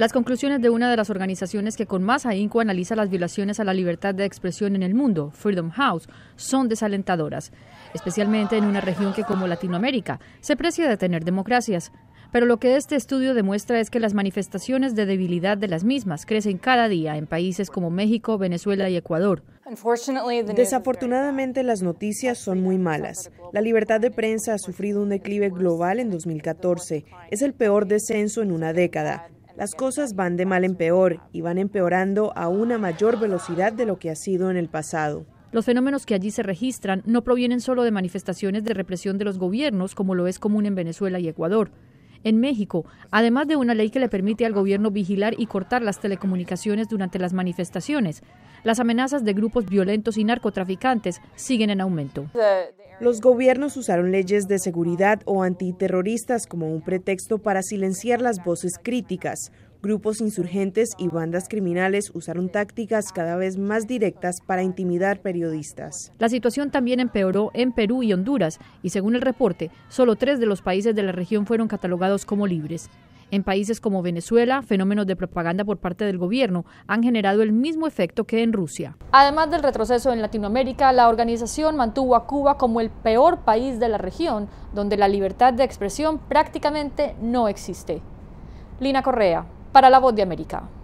las conclusiones de una de las organizaciones que con más ahínco analiza las violaciones a la libertad de expresión en el mundo, Freedom House, son desalentadoras, especialmente en una región que como Latinoamérica se precia de tener democracias. Pero lo que este estudio demuestra es que las manifestaciones de debilidad de las mismas crecen cada día en países como México, Venezuela y Ecuador. Desafortunadamente las noticias son muy malas. La libertad de prensa ha sufrido un declive global en 2014. Es el peor descenso en una década. Las cosas van de mal en peor y van empeorando a una mayor velocidad de lo que ha sido en el pasado. Los fenómenos que allí se registran no provienen solo de manifestaciones de represión de los gobiernos, como lo es común en Venezuela y Ecuador, en México, además de una ley que le permite al gobierno vigilar y cortar las telecomunicaciones durante las manifestaciones. Las amenazas de grupos violentos y narcotraficantes siguen en aumento. Los gobiernos usaron leyes de seguridad o antiterroristas como un pretexto para silenciar las voces críticas Grupos insurgentes y bandas criminales usaron tácticas cada vez más directas para intimidar periodistas. La situación también empeoró en Perú y Honduras, y según el reporte, solo tres de los países de la región fueron catalogados como libres. En países como Venezuela, fenómenos de propaganda por parte del gobierno han generado el mismo efecto que en Rusia. Además del retroceso en Latinoamérica, la organización mantuvo a Cuba como el peor país de la región, donde la libertad de expresión prácticamente no existe. Lina Correa, para la voz de América.